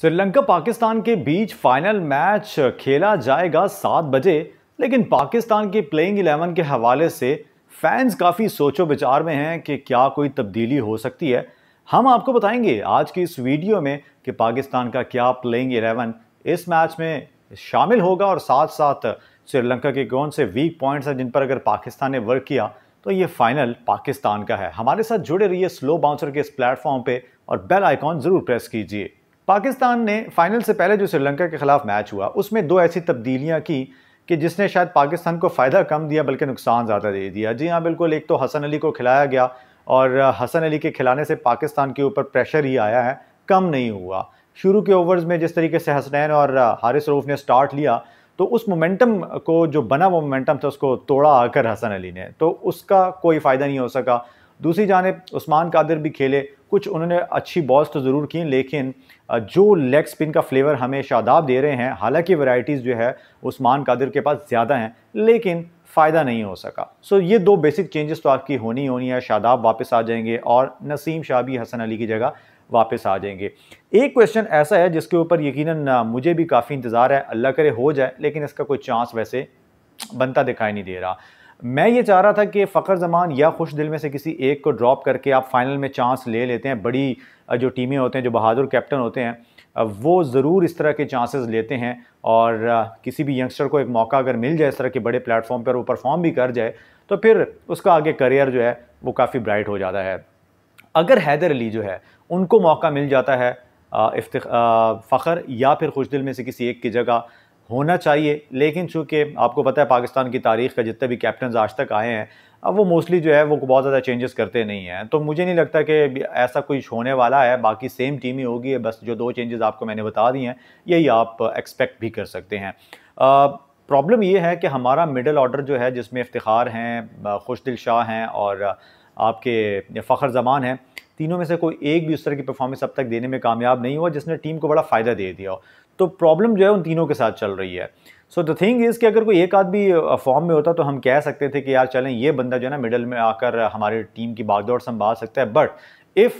श्रीलंका पाकिस्तान के बीच final match खेला जाएगा सात बजे लेकिन पाकिस्तान के प्लेइंग इलेवन के हवाले से फैंस काफ़ी सोचो विचार में हैं कि क्या कोई तब्दीली हो सकती है हम आपको बताएंगे आज की इस वीडियो में कि पाकिस्तान का क्या प्लेइंग इलेवन इस मैच में शामिल होगा और साथ साथ श्रीलंका के कौन से वीक पॉइंट्स हैं जिन पर अगर पाकिस्तान ने वर्क किया तो ये फाइनल पाकिस्तान का है हमारे साथ जुड़े रहिए स्लो बाउंसर के इस प्लेटफॉर्म पर और बेल आइकॉन ज़रूर प्रेस कीजिए पाकिस्तान ने फाइनल से पहले जो श्रीलंका के खिलाफ मैच हुआ उसमें दो ऐसी तब्दीलियाँ की कि जिसने शायद पाकिस्तान को फ़ायदा कम दिया बल्कि नुकसान ज़्यादा दे दिया जी हाँ बिल्कुल एक तो हसन अली को खिलाया गया और हसन अली के खिलाने से पाकिस्तान के ऊपर प्रेशर ही आया है कम नहीं हुआ शुरू के ओवर्स में जिस तरीके से हसनैन और हारिस रूफ़ ने स्टार्ट लिया तो उस मोमेंटम को जो बना वो मोमेंटम था उसको तोड़ा आकर हसन अली ने तो उसका कोई फ़ायदा नहीं हो सका दूसरी जानब उस्मान कादिर भी खेले कुछ उन्होंने अच्छी बॉल्स तो ज़रूर की लेकिन जो लेग स्पिन का फ्लेवर हमें शादाब दे रहे हैं हालांकि वैरायटीज़ जो है उस्मान कादिर के पास ज़्यादा हैं लेकिन फ़ायदा नहीं हो सका सो ये दो बेसिक चेंजेस तो आपकी होनी होनी है शादाब वापस आ जाएंगे और नसीम शाह भी हसन अली की जगह वापस आ जाएंगे एक क्वेश्चन ऐसा है जिसके ऊपर यकीनन मुझे भी काफ़ी इंतज़ार है अल्लाह करे हो जाए लेकिन इसका कोई चांस वैसे बनता दिखाई नहीं दे रहा मैं ये चाह रहा था कि फ़खर जमान या खुश दिल में से किसी एक को ड्रॉप करके आप फाइनल में चांस ले लेते हैं बड़ी जो टीमें होते हैं जो बहादुर कैप्टन होते हैं वो ज़रूर इस तरह के चांसेस लेते हैं और किसी भी यंगस्टर को एक मौका अगर मिल जाए इस तरह के बड़े प्लेटफॉर्म पर वो परफॉर्म भी कर जाए तो फिर उसका आगे करियर जो है वो काफ़ी ब्राइट हो जाता है अगर हैदर अली जो है उनको मौका मिल जाता है इफ्त फ़खर या फिर खुश दिल में से किसी एक की जगह होना चाहिए लेकिन चूंकि आपको पता है पाकिस्तान की तारीख का जितने भी कैप्टन आज तक आए हैं अब वो मोस्टली जो है वो बहुत ज़्यादा चेंजेस करते नहीं हैं तो मुझे नहीं लगता कि ऐसा कुछ होने वाला है बाकी सेम टीम ही होगी बस जो दो चेंजेस आपको मैंने बता दी हैं यही आप एक्सपेक्ट भी कर सकते हैं प्रॉब्लम ये है कि हमारा मिडल ऑर्डर जो है जिसमें इफ्तार हैं खुशदिल शाह हैं और आपके फ़खर जमान हैं तीनों में से कोई एक भी उस तरह की परफॉर्मेंस अब तक देने में कामयाब नहीं हुआ जिसने टीम को बड़ा फ़ायदा दे दिया तो प्रॉब्लम जो है उन तीनों के साथ चल रही है सो द थिंग इज़ कि अगर कोई एक आदमी फॉर्म में होता तो हम कह सकते थे कि यार चलें ये बंदा जो है ना मिडल में आकर हमारी टीम की बागदौड़ संभाल सकता है बट इफ़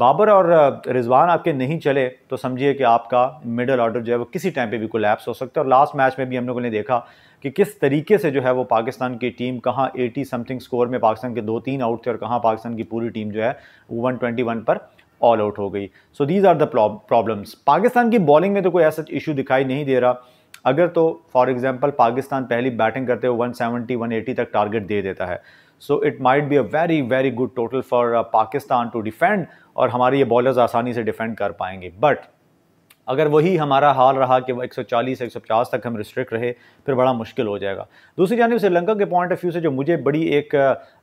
बाबर और रिजवान आपके नहीं चले तो समझिए कि आपका मिडल ऑर्डर जो है वो किसी टाइम पे भी कोलैप्स हो सकता है और लास्ट मैच में भी हम लोगों ने देखा कि किस तरीके से जो है वो पाकिस्तान की टीम कहाँ 80 समथिंग स्कोर में पाकिस्तान के दो तीन आउट थे और कहाँ पाकिस्तान की पूरी टीम जो है वो 121 पर ऑल आउट हो गई so these are the problems Pakistan की बॉलिंग में तो कोई ऐसा इशू दिखाई नहीं दे रहा अगर तो फॉर एग्जाम्पल पाकिस्तान पहली बैटिंग करते हुए वन 180 तक टारगेट दे देता है so it might be a very very good total for Pakistan to defend और हमारे ये बॉलर्स आसानी से डिफेंड कर पाएंगे बट अगर वही हमारा हाल रहा कि 140 150 तक हम रिस्ट्रिक्ट रहे फिर बड़ा मुश्किल हो जाएगा दूसरी जानब श्रीलंका के पॉइंट ऑफ व्यू से जो मुझे बड़ी एक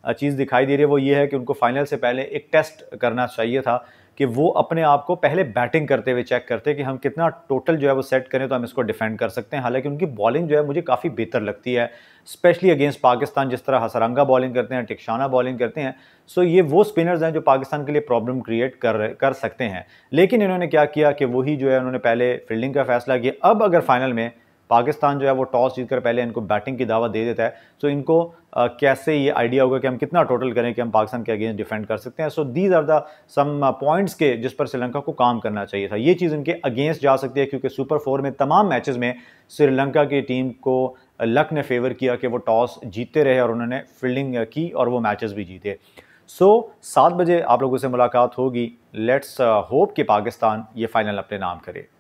uh, चीज़ दिखाई दे रही है वो ये है कि उनको फाइनल से पहले एक टेस्ट करना चाहिए था कि वो अपने आप को पहले बैटिंग करते हुए चेक करते हैं कि हम कितना टोटल जो है वो सेट करें तो हम इसको डिफेंड कर सकते हैं हालांकि उनकी बॉलिंग जो है मुझे काफ़ी बेहतर लगती है स्पेशली अगेंस्ट पाकिस्तान जिस तरह हसरंगा बॉलिंग करते हैं टिकशाना बॉलिंग करते हैं सो ये वो स्पिनर्स हैं जो पाकिस्तान के लिए प्रॉब्लम क्रिएट कर कर सकते हैं लेकिन इन्होंने क्या किया कि वही जो है उन्होंने पहले फील्डिंग का फैसला किया अब अगर फाइनल में पाकिस्तान जो है वो टॉस जीतकर पहले इनको बैटिंग की दावा दे देता है सो so, इनको आ, कैसे ये आइडिया होगा कि हम कितना टोटल करें कि हम पाकिस्तान के अगेंस्ट डिफेंड कर सकते हैं so these are the some points के जिस पर श्रीलंका को काम करना चाहिए था ये चीज़ इनके अगेंस्ट जा सकती है क्योंकि सुपर फोर में तमाम मैचेस में श्रीलंका की टीम को लक ने फेवर किया कि वो टॉस जीतते रहे और उन्होंने फील्डिंग की और वो मैचेस भी जीते सो so, सात बजे आप लोगों से मुलाकात होगी लेट्स होप कि पाकिस्तान ये फाइनल अपने नाम करे